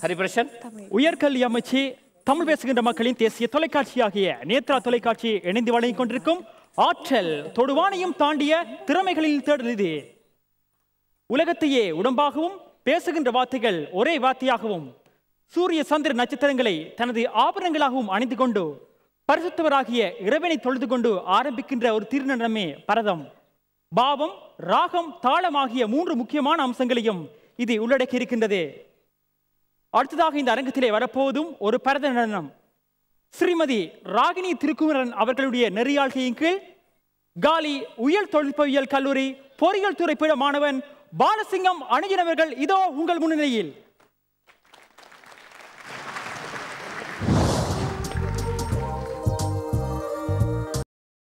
ஹரிபிரசன் உயர்கல்வி அமைச்சு தமிழ் பேசுகின்ற மக்களின் தேசிய தொலைக்காட்சியாகிய நேத்ரா தொலைக்காட்சி இணைந்து வழங்கிக் கொண்டிருக்கும் ஆற்றல் தொடுவானையும் தாண்டிய திறமைகளில் தேடுநிதி உலகத்தையே உடம்பாகவும் பேசுகின்ற வார்த்தைகள் ஒரே வார்த்தையாகவும் சூரிய சந்திர நட்சத்திரங்களை தனது ஆபரணங்களாகவும் அணிந்து கொண்டு பரிசுத்தவராகிய இறைவனை தொழுது கொண்டு ஆரம்பிக்கின்ற ஒரு திருநடனமே பரதம் பாவம் ராகம் தாளம் ஆகிய மூன்று முக்கியமான அம்சங்களையும் இது உள்ளடக்கி இருக்கின்றது அடுத்ததாக இந்த அரங்கத்திலே வரப்போதும் ஒரு பரத நடனம் ஸ்ரீமதி ராகினி திருக்குமரன் அவர்களுடைய நெறியாழ்கையின் கீழ் காலி உயல் தொழில்பவியல் கல்லூரி பொறியியல் துறை பீட மாணவன் பாலசிங்கம் அணுகினவர்கள் இதோ உங்கள் முன்னிலையில்